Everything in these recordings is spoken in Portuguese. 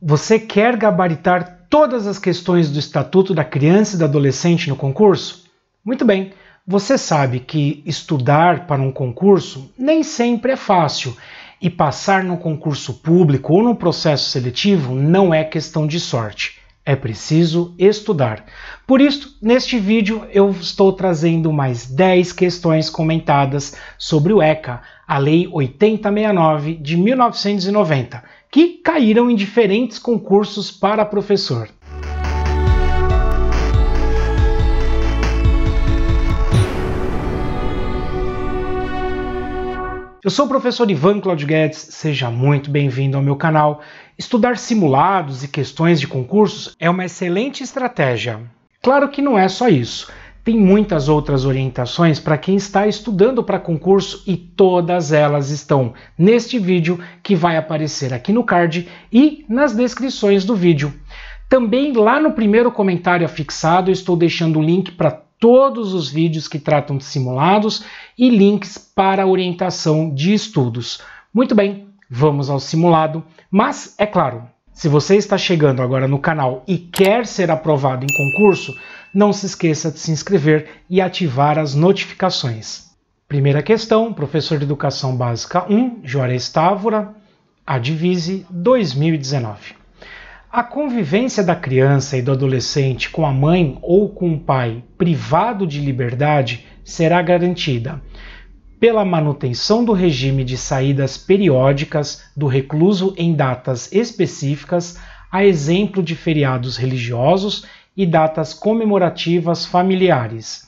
Você quer gabaritar todas as questões do Estatuto da Criança e do Adolescente no concurso? Muito bem, você sabe que estudar para um concurso nem sempre é fácil e passar no concurso público ou no processo seletivo não é questão de sorte. É preciso estudar. Por isso, neste vídeo eu estou trazendo mais 10 questões comentadas sobre o ECA, a Lei 8069 de 1990 que caíram em diferentes concursos para professor. Eu sou o professor Ivan Claudio Guedes, seja muito bem-vindo ao meu canal. Estudar simulados e questões de concursos é uma excelente estratégia. Claro que não é só isso. Tem muitas outras orientações para quem está estudando para concurso e todas elas estão neste vídeo que vai aparecer aqui no card e nas descrições do vídeo. Também lá no primeiro comentário afixado estou deixando o link para todos os vídeos que tratam de simulados e links para orientação de estudos. Muito bem, vamos ao simulado, mas é claro, se você está chegando agora no canal e quer ser aprovado em concurso, não se esqueça de se inscrever e ativar as notificações. Primeira questão, professor de Educação Básica 1, Juarez Távora, Advise 2019. A convivência da criança e do adolescente com a mãe ou com o pai privado de liberdade será garantida pela manutenção do regime de saídas periódicas do recluso em datas específicas, a exemplo de feriados religiosos e datas comemorativas familiares,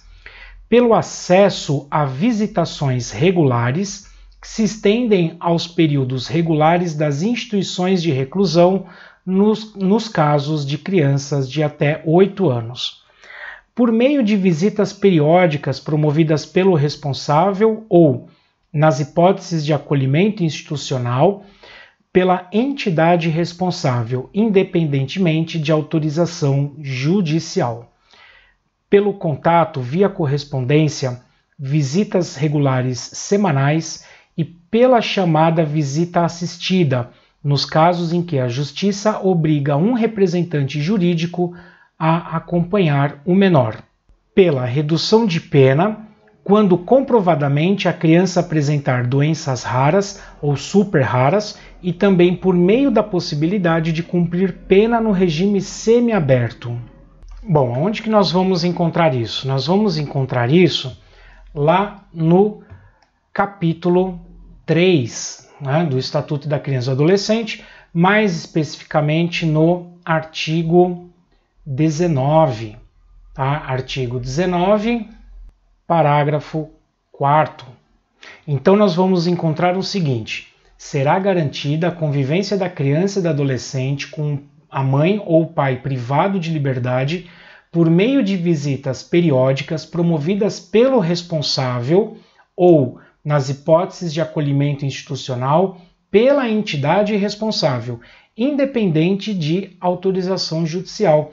pelo acesso a visitações regulares que se estendem aos períodos regulares das instituições de reclusão nos, nos casos de crianças de até 8 anos por meio de visitas periódicas promovidas pelo responsável ou, nas hipóteses de acolhimento institucional, pela entidade responsável, independentemente de autorização judicial. Pelo contato via correspondência, visitas regulares semanais e pela chamada visita assistida, nos casos em que a Justiça obriga um representante jurídico a acompanhar o menor. Pela redução de pena, quando comprovadamente a criança apresentar doenças raras ou super raras e também por meio da possibilidade de cumprir pena no regime semiaberto. Bom, onde que nós vamos encontrar isso? Nós vamos encontrar isso lá no capítulo 3 né, do Estatuto da Criança e do Adolescente, mais especificamente no artigo 19, tá? Artigo 19, parágrafo 4. Então nós vamos encontrar o seguinte: será garantida a convivência da criança e da adolescente com a mãe ou o pai privado de liberdade por meio de visitas periódicas promovidas pelo responsável ou, nas hipóteses de acolhimento institucional, pela entidade responsável, independente de autorização judicial.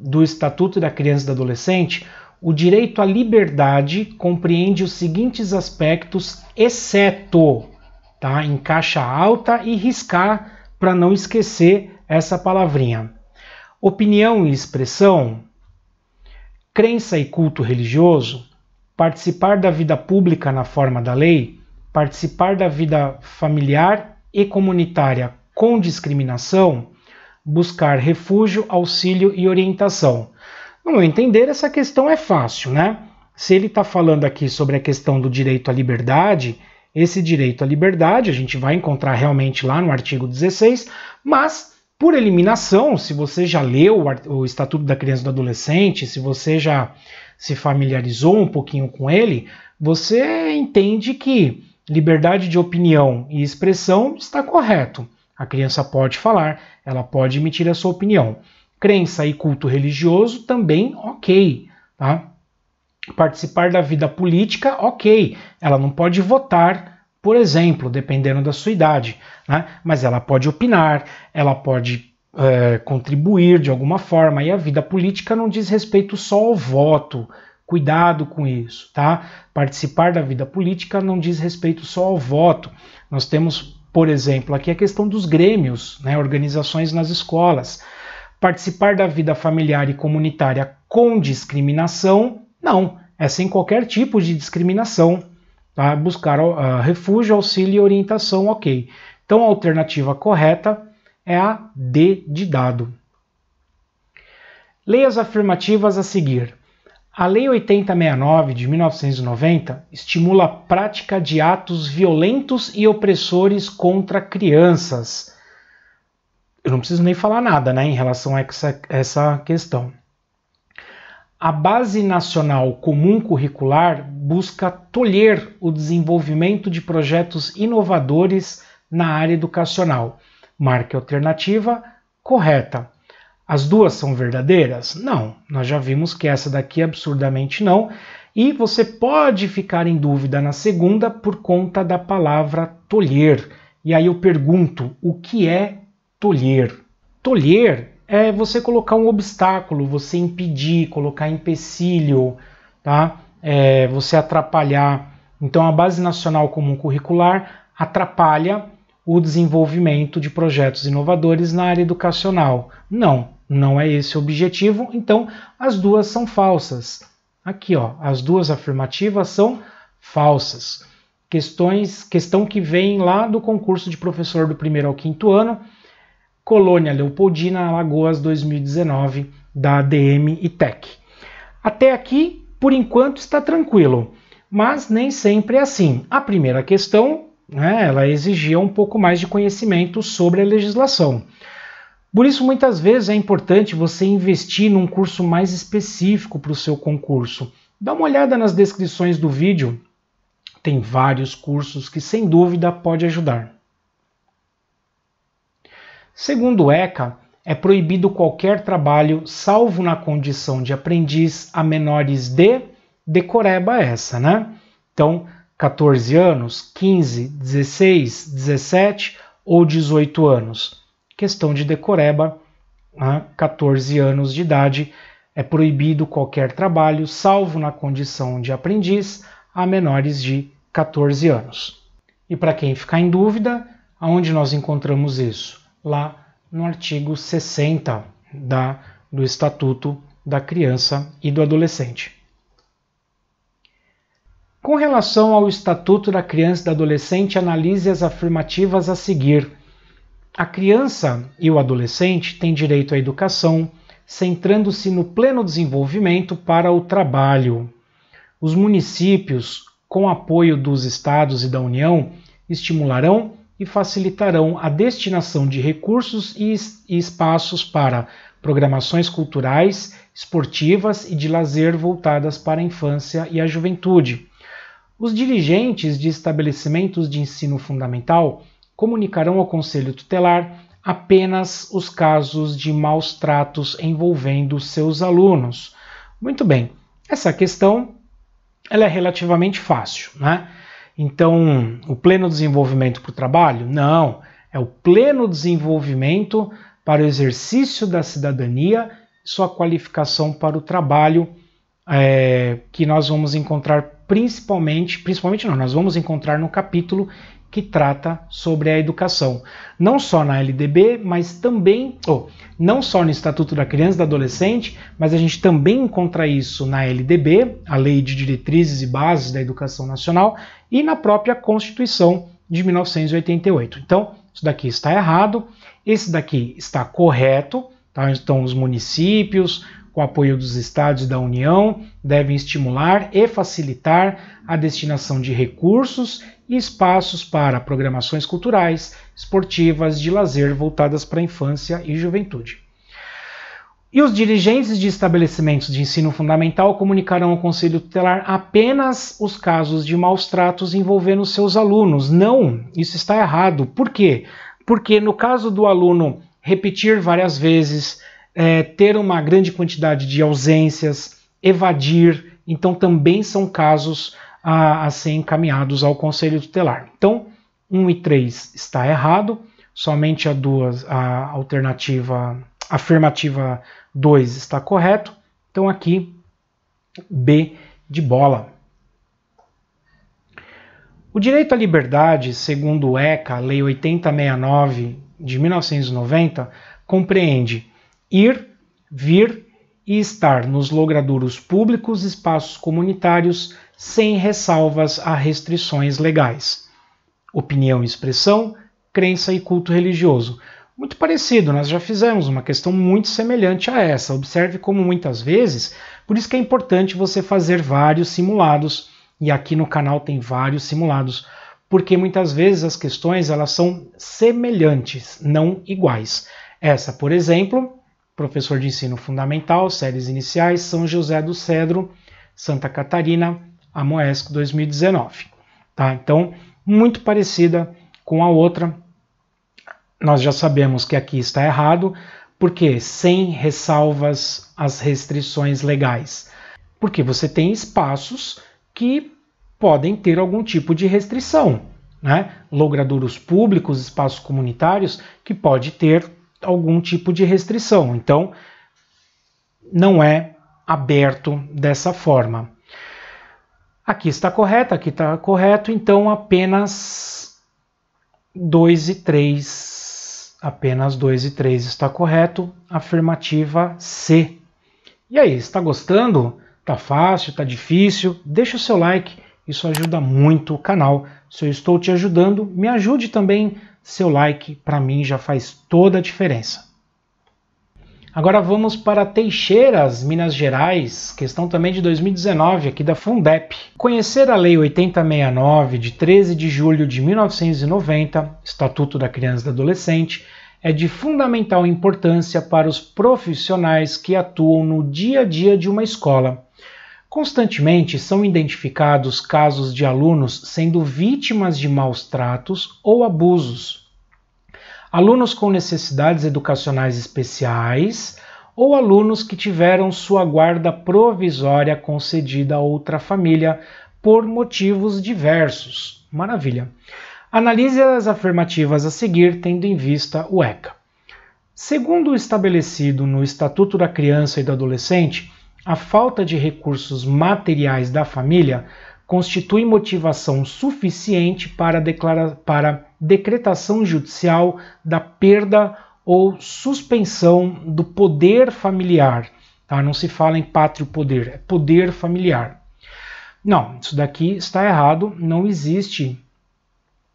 do Estatuto da Criança e do Adolescente, o direito à liberdade compreende os seguintes aspectos, exceto, tá? Em caixa alta e riscar para não esquecer essa palavrinha. Opinião e expressão, crença e culto religioso, participar da vida pública na forma da lei, participar da vida familiar e comunitária com discriminação, buscar refúgio, auxílio e orientação. No meu entender, essa questão é fácil, né? Se ele está falando aqui sobre a questão do direito à liberdade, esse direito à liberdade a gente vai encontrar realmente lá no artigo 16, mas por eliminação, se você já leu o Estatuto da Criança e do Adolescente, se você já se familiarizou um pouquinho com ele, você entende que liberdade de opinião e expressão está correto. A criança pode falar, ela pode emitir a sua opinião. Crença e culto religioso também, ok. Tá? Participar da vida política, ok. Ela não pode votar, por exemplo, dependendo da sua idade, né? mas ela pode opinar, ela pode é, contribuir de alguma forma. E a vida política não diz respeito só ao voto, Cuidado com isso, tá? Participar da vida política não diz respeito só ao voto. Nós temos por exemplo, aqui é a questão dos grêmios, né, organizações nas escolas. Participar da vida familiar e comunitária com discriminação? Não, é sem qualquer tipo de discriminação. Tá? Buscar uh, refúgio, auxílio e orientação, ok. Então a alternativa correta é a D de dado. Leia as afirmativas a seguir. A Lei 8069 de 1990 estimula a prática de atos violentos e opressores contra crianças. Eu não preciso nem falar nada né, em relação a essa, essa questão. A Base Nacional Comum Curricular busca tolher o desenvolvimento de projetos inovadores na área educacional. Marque a alternativa correta. As duas são verdadeiras? Não, nós já vimos que essa daqui absurdamente não. E você pode ficar em dúvida na segunda por conta da palavra tolher. E aí eu pergunto: o que é tolher? Tolher é você colocar um obstáculo, você impedir, colocar empecilho, tá? É, você atrapalhar. Então a Base Nacional Comum Curricular atrapalha o desenvolvimento de projetos inovadores na área educacional. Não, não é esse o objetivo, então as duas são falsas. Aqui, ó, as duas afirmativas são falsas. Questões, questão que vem lá do concurso de professor do primeiro ao quinto ano, Colônia Leopoldina, Alagoas 2019, da ADM e Tec. Até aqui, por enquanto, está tranquilo, mas nem sempre é assim. A primeira questão, né, ela exigia um pouco mais de conhecimento sobre a legislação. Por isso, muitas vezes é importante você investir num curso mais específico para o seu concurso. Dá uma olhada nas descrições do vídeo, tem vários cursos que sem dúvida pode ajudar. Segundo o ECA, é proibido qualquer trabalho, salvo na condição de aprendiz, a menores de decoreba é essa, né? Então, 14 anos, 15, 16, 17 ou 18 anos questão de decoreba, né, 14 anos de idade, é proibido qualquer trabalho, salvo na condição de aprendiz, a menores de 14 anos. E para quem ficar em dúvida, aonde nós encontramos isso? Lá no artigo 60 da, do Estatuto da Criança e do Adolescente. Com relação ao Estatuto da Criança e do Adolescente, analise as afirmativas a seguir. A criança e o adolescente têm direito à educação, centrando-se no pleno desenvolvimento para o trabalho. Os municípios, com apoio dos estados e da União, estimularão e facilitarão a destinação de recursos e espaços para programações culturais, esportivas e de lazer voltadas para a infância e a juventude. Os dirigentes de estabelecimentos de ensino fundamental comunicarão ao Conselho Tutelar apenas os casos de maus tratos envolvendo seus alunos. Muito bem, essa questão ela é relativamente fácil, né? Então, o pleno desenvolvimento para o trabalho? Não, é o pleno desenvolvimento para o exercício da cidadania, sua qualificação para o trabalho, é, que nós vamos encontrar principalmente, principalmente não, nós vamos encontrar no capítulo que trata sobre a educação, não só na LDB, mas também, ou oh, não só no Estatuto da Criança e do Adolescente, mas a gente também encontra isso na LDB, a Lei de Diretrizes e Bases da Educação Nacional, e na própria Constituição de 1988. Então, isso daqui está errado, esse daqui está correto, tá? Então, os municípios, com apoio dos estados e da União, devem estimular e facilitar a destinação de recursos e espaços para programações culturais, esportivas, de lazer voltadas para a infância e juventude. E os dirigentes de estabelecimentos de ensino fundamental comunicarão ao Conselho Tutelar apenas os casos de maus tratos envolvendo seus alunos. Não, isso está errado. Por quê? Porque no caso do aluno repetir várias vezes, é, ter uma grande quantidade de ausências, evadir, então também são casos a, a ser encaminhados ao Conselho Tutelar. Então, 1 e 3 está errado, somente a, duas, a alternativa afirmativa 2 está correto. Então, aqui, B de bola. O direito à liberdade, segundo o ECA, Lei 8069 de 1990, compreende ir, vir e estar nos logradouros públicos, espaços comunitários, sem ressalvas a restrições legais. Opinião e expressão, crença e culto religioso. Muito parecido, nós já fizemos uma questão muito semelhante a essa. Observe como muitas vezes, por isso que é importante você fazer vários simulados, e aqui no canal tem vários simulados, porque muitas vezes as questões elas são semelhantes, não iguais. Essa, por exemplo, professor de ensino fundamental, séries iniciais, São José do Cedro, Santa Catarina, a Moesc 2019. Tá? Então, muito parecida com a outra. Nós já sabemos que aqui está errado, porque sem ressalvas as restrições legais. Porque você tem espaços que podem ter algum tipo de restrição, né? Logradouros públicos, espaços comunitários que pode ter algum tipo de restrição. Então, não é aberto dessa forma. Aqui está correto, aqui está correto, então apenas 2 e 3. Apenas 2 e 3 está correto. Afirmativa C. E aí, está gostando? Tá fácil, tá difícil? Deixa o seu like, isso ajuda muito o canal. Se eu estou te ajudando, me ajude também. Seu like para mim já faz toda a diferença. Agora vamos para Teixeiras, Minas Gerais, questão também de 2019, aqui da Fundep. Conhecer a Lei 8069, de 13 de julho de 1990, Estatuto da Criança e do Adolescente, é de fundamental importância para os profissionais que atuam no dia a dia de uma escola. Constantemente são identificados casos de alunos sendo vítimas de maus tratos ou abusos, alunos com necessidades educacionais especiais ou alunos que tiveram sua guarda provisória concedida a outra família por motivos diversos. Maravilha! Analise as afirmativas a seguir, tendo em vista o ECA. Segundo o estabelecido no Estatuto da Criança e do Adolescente, a falta de recursos materiais da família constitui motivação suficiente para, declara, para decretação judicial da perda ou suspensão do poder familiar. Tá? Não se fala em pátrio poder, é poder familiar. Não, isso daqui está errado, não existe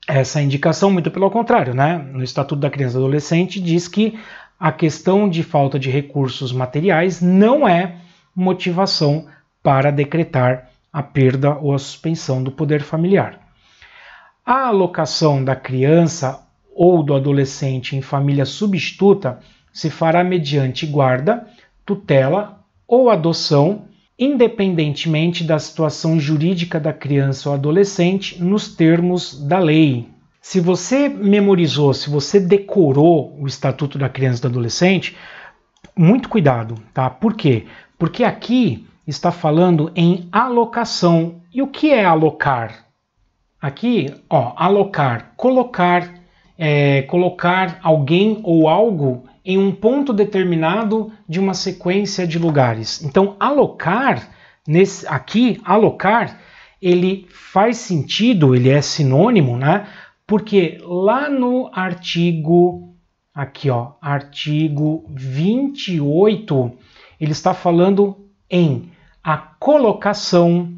essa indicação, muito pelo contrário, né? No Estatuto da Criança e Adolescente diz que a questão de falta de recursos materiais não é motivação para decretar a perda ou a suspensão do poder familiar. A alocação da criança ou do adolescente em família substituta se fará mediante guarda, tutela ou adoção, independentemente da situação jurídica da criança ou adolescente, nos termos da lei. Se você memorizou, se você decorou o Estatuto da Criança e do Adolescente, muito cuidado, tá? Por quê? Porque aqui está falando em alocação. E o que é alocar? Aqui, ó, alocar, colocar, é, colocar alguém ou algo em um ponto determinado de uma sequência de lugares. Então, alocar nesse aqui, alocar, ele faz sentido, ele é sinônimo, né? Porque lá no artigo aqui, ó, artigo 28, ele está falando em a colocação,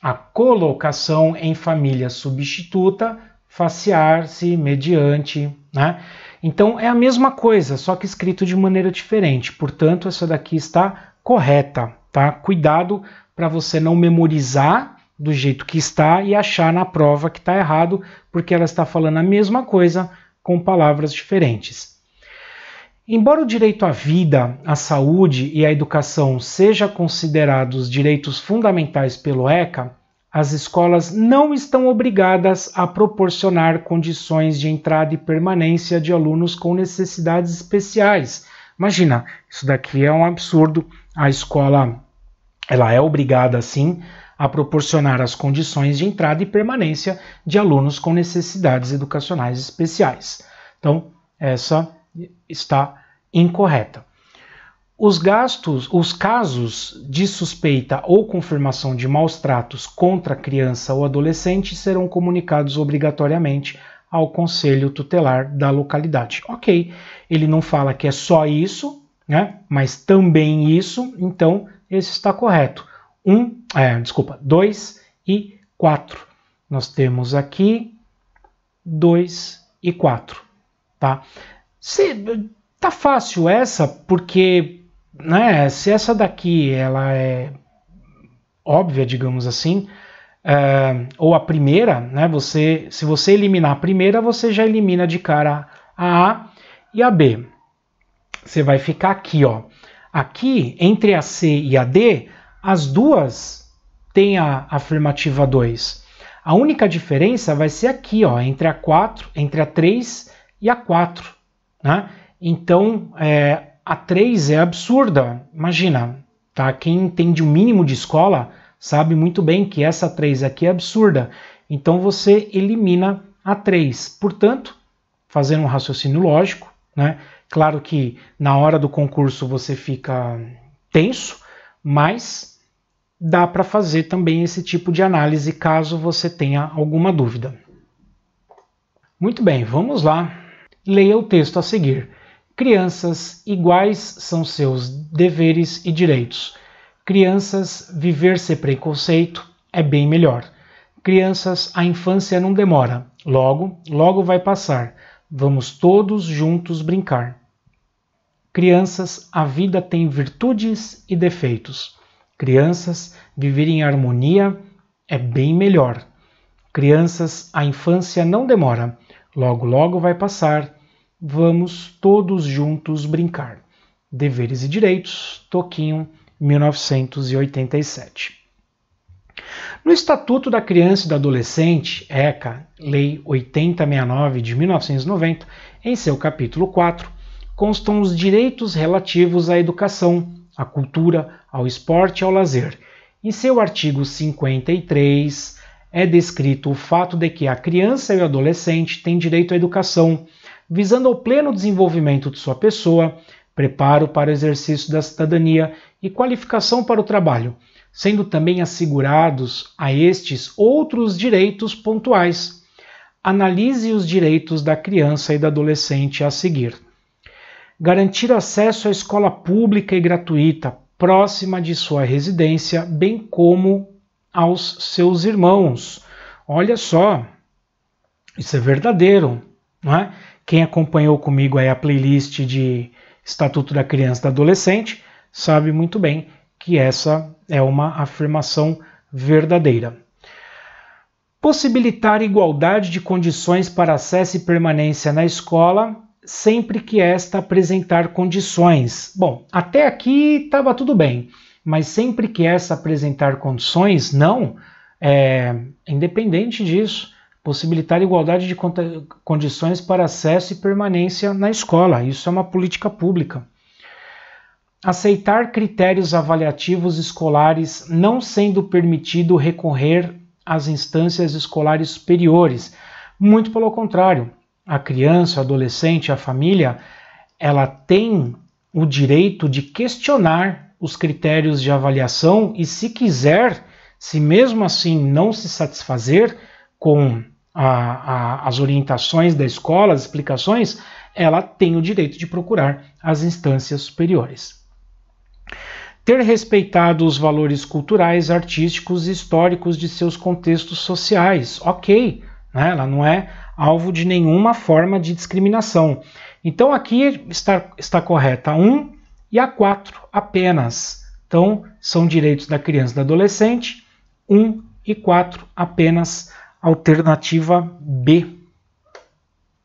a colocação em família substituta, faciar-se, mediante, né? Então é a mesma coisa, só que escrito de maneira diferente. Portanto, essa daqui está correta, tá? Cuidado para você não memorizar do jeito que está e achar na prova que está errado, porque ela está falando a mesma coisa com palavras diferentes. Embora o direito à vida, à saúde e à educação sejam considerados direitos fundamentais pelo ECA, as escolas não estão obrigadas a proporcionar condições de entrada e permanência de alunos com necessidades especiais. Imagina, isso daqui é um absurdo. A escola ela é obrigada sim a proporcionar as condições de entrada e permanência de alunos com necessidades educacionais especiais. Então, essa está incorreta. Os gastos, os casos de suspeita ou confirmação de maus tratos contra criança ou adolescente serão comunicados obrigatoriamente ao conselho tutelar da localidade. Ok, ele não fala que é só isso, né? Mas também isso, então esse está correto. Um, é, desculpa, dois e quatro. Nós temos aqui dois e quatro, tá? Se, tá fácil essa, porque né, se essa daqui ela é óbvia, digamos assim, é, ou a primeira, né, você, se você eliminar a primeira, você já elimina de cara a A e a B. Você vai ficar aqui, ó. Aqui, entre a C e a D, as duas têm a afirmativa 2. A única diferença vai ser aqui, ó, entre a 4, entre a 3 e a 4. Né? Então, é, a 3 é absurda. Imagina, tá? quem entende o mínimo de escola sabe muito bem que essa 3 aqui é absurda. Então, você elimina a 3. Portanto, fazendo um raciocínio lógico, né? claro que na hora do concurso você fica tenso, mas dá para fazer também esse tipo de análise caso você tenha alguma dúvida. Muito bem, vamos lá Leia o texto a seguir. Crianças, iguais são seus deveres e direitos. Crianças, viver sem preconceito é bem melhor. Crianças, a infância não demora. Logo, logo vai passar. Vamos todos juntos brincar. Crianças, a vida tem virtudes e defeitos. Crianças, viver em harmonia é bem melhor. Crianças, a infância não demora. Logo, logo vai passar Vamos todos juntos brincar. Deveres e Direitos, Toquinho, 1987. No Estatuto da Criança e do Adolescente, ECA, Lei 8069 de 1990, em seu capítulo 4, constam os direitos relativos à educação, à cultura, ao esporte e ao lazer. Em seu artigo 53, é descrito o fato de que a criança e o adolescente têm direito à educação, visando ao pleno desenvolvimento de sua pessoa, preparo para o exercício da cidadania e qualificação para o trabalho, sendo também assegurados a estes outros direitos pontuais. Analise os direitos da criança e da adolescente a seguir. Garantir acesso à escola pública e gratuita próxima de sua residência, bem como aos seus irmãos. Olha só, isso é verdadeiro, não é? Quem acompanhou comigo aí a playlist de Estatuto da Criança e do Adolescente sabe muito bem que essa é uma afirmação verdadeira. Possibilitar igualdade de condições para acesso e permanência na escola sempre que esta apresentar condições. Bom, até aqui estava tudo bem, mas sempre que esta apresentar condições, não, é, independente disso, possibilitar igualdade de condições para acesso e permanência na escola. Isso é uma política pública. Aceitar critérios avaliativos escolares não sendo permitido recorrer às instâncias escolares superiores. Muito pelo contrário, a criança, o adolescente, a família, ela tem o direito de questionar os critérios de avaliação e, se quiser, se mesmo assim não se satisfazer com a, a, as orientações da escola, as explicações, ela tem o direito de procurar as instâncias superiores. Ter respeitado os valores culturais, artísticos e históricos de seus contextos sociais. Ok, né? ela não é alvo de nenhuma forma de discriminação. Então aqui está, está correta a 1 e a 4 apenas. Então são direitos da criança e do adolescente, 1 e 4 apenas Alternativa B.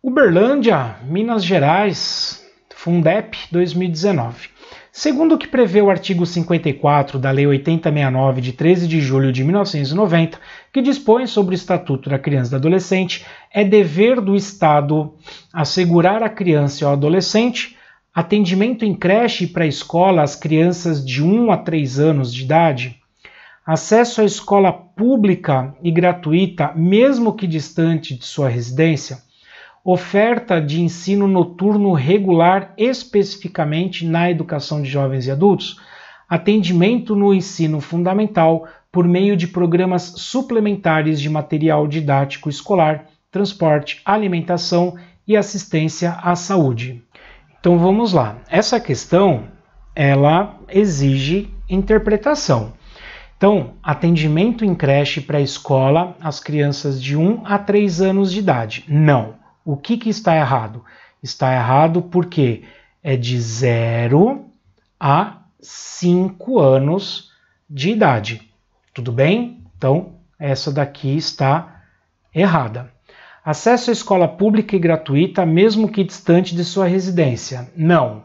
Uberlândia, Minas Gerais, Fundep 2019. Segundo o que prevê o artigo 54 da Lei 8069, de 13 de julho de 1990, que dispõe sobre o Estatuto da Criança e do Adolescente, é dever do Estado assegurar à criança e ao adolescente atendimento em creche e pré-escola às crianças de 1 a 3 anos de idade, Acesso à escola pública e gratuita, mesmo que distante de sua residência. Oferta de ensino noturno regular, especificamente na educação de jovens e adultos. Atendimento no ensino fundamental por meio de programas suplementares de material didático escolar, transporte, alimentação e assistência à saúde. Então vamos lá. Essa questão ela exige interpretação. Então, atendimento em creche pré-escola às crianças de 1 a 3 anos de idade. Não. O que, que está errado? Está errado porque é de 0 a 5 anos de idade. Tudo bem? Então, essa daqui está errada. Acesso à escola pública e gratuita, mesmo que distante de sua residência. Não.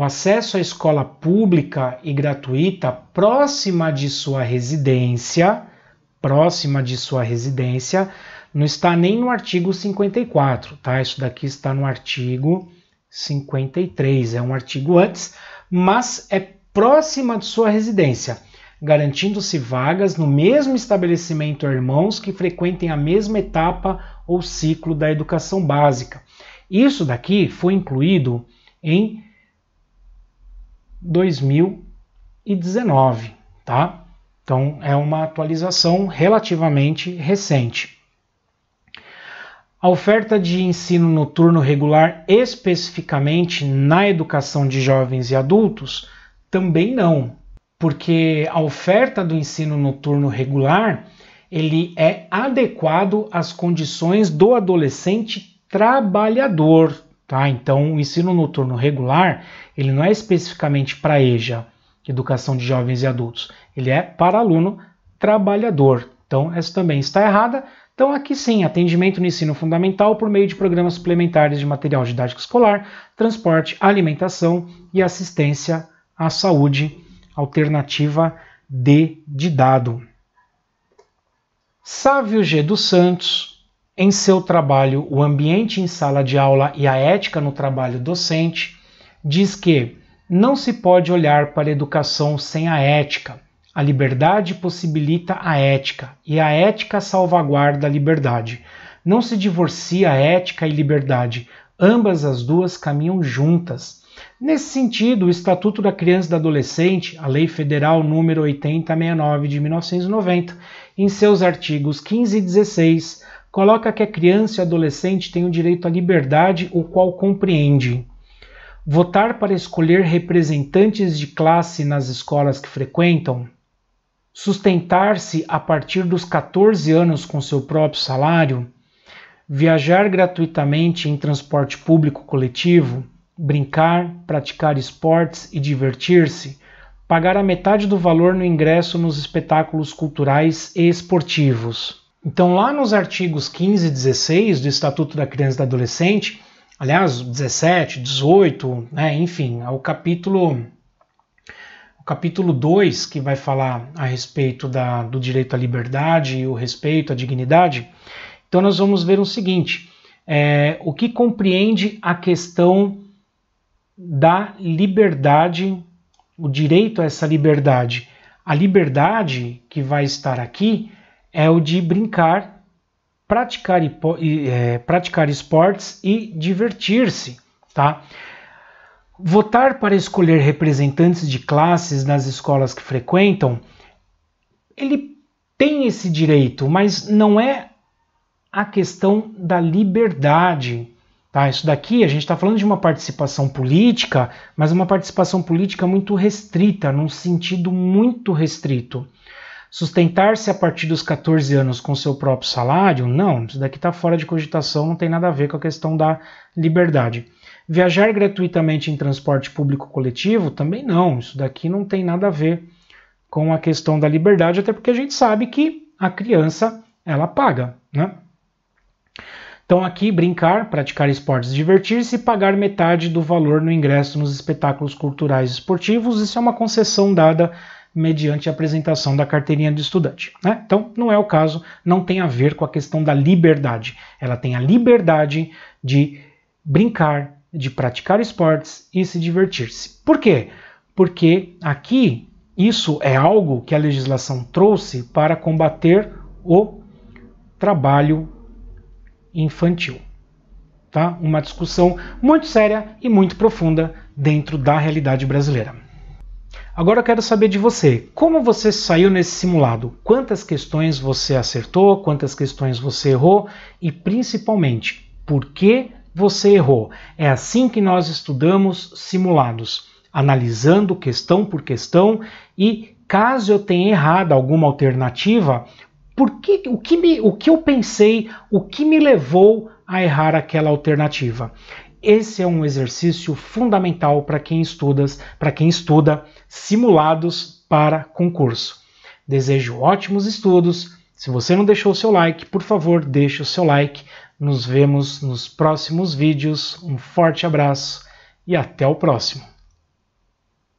O acesso à escola pública e gratuita próxima de sua residência, próxima de sua residência, não está nem no artigo 54, tá? Isso daqui está no artigo 53, é um artigo antes, mas é próxima de sua residência, garantindo-se vagas no mesmo estabelecimento a irmãos que frequentem a mesma etapa ou ciclo da educação básica. Isso daqui foi incluído em 2019, tá? Então é uma atualização relativamente recente. A oferta de ensino noturno regular, especificamente na educação de jovens e adultos, também não, porque a oferta do ensino noturno regular ele é adequado às condições do adolescente trabalhador, Tá? Então, o ensino noturno regular, ele não é especificamente para EJA, Educação de Jovens e Adultos. Ele é para aluno trabalhador. Então, essa também está errada. Então, aqui sim, atendimento no ensino fundamental por meio de programas suplementares de material didático escolar, transporte, alimentação e assistência à saúde, alternativa D de dado. Sávio G. dos Santos, em seu trabalho O Ambiente em Sala de Aula e a Ética no Trabalho Docente, diz que não se pode olhar para a educação sem a ética. A liberdade possibilita a ética e a ética salvaguarda a liberdade. Não se divorcia ética e liberdade, ambas as duas caminham juntas. Nesse sentido, o Estatuto da Criança e do Adolescente, a Lei Federal nº 8069 de 1990, em seus artigos 15 e 16, coloca que a criança e adolescente têm o direito à liberdade, o qual compreende. Votar para escolher representantes de classe nas escolas que frequentam. Sustentar-se a partir dos 14 anos com seu próprio salário. Viajar gratuitamente em transporte público coletivo. Brincar, praticar esportes e divertir-se. Pagar a metade do valor no ingresso nos espetáculos culturais e esportivos então, lá nos artigos 15 e 16 do Estatuto da Criança e do Adolescente, aliás, 17, 18, né, enfim, é o capítulo o capítulo 2 que vai falar a respeito da, do direito à liberdade e o respeito à dignidade. Então, nós vamos ver o seguinte: é, o que compreende a questão da liberdade, o direito a essa liberdade. A liberdade que vai estar aqui é o de brincar, praticar, e, é, praticar esportes e divertir-se. Tá? Votar para escolher representantes de classes nas escolas que frequentam, ele tem esse direito, mas não é a questão da liberdade. Tá? Isso daqui a gente está falando de uma participação política, mas uma participação política muito restrita, num sentido muito restrito. Sustentar-se a partir dos 14 anos com seu próprio salário? Não, isso daqui está fora de cogitação, não tem nada a ver com a questão da liberdade. Viajar gratuitamente em transporte público coletivo? Também não, isso daqui não tem nada a ver com a questão da liberdade, até porque a gente sabe que a criança ela paga, né? Então, aqui, brincar, praticar esportes, divertir-se e pagar metade do valor no ingresso nos espetáculos culturais esportivos, isso é uma concessão dada mediante a apresentação da carteirinha do estudante. Né? Então, não é o caso, não tem a ver com a questão da liberdade. Ela tem a liberdade de brincar, de praticar esportes e se divertir-se. Por quê? Porque aqui isso é algo que a legislação trouxe para combater o trabalho infantil. Tá? Uma discussão muito séria e muito profunda dentro da realidade brasileira. Agora eu quero saber de você, como você saiu nesse simulado? Quantas questões você acertou, quantas questões você errou e principalmente, por que você errou? É assim que nós estudamos simulados, analisando questão por questão e caso eu tenha errado alguma alternativa, por que, o, que me, o que eu pensei, o que me levou a errar aquela alternativa. Esse é um exercício fundamental para quem estuda, para quem estuda simulados para concurso. Desejo ótimos estudos. Se você não deixou o seu like, por favor, deixe o seu like. Nos vemos nos próximos vídeos. Um forte abraço e até o próximo.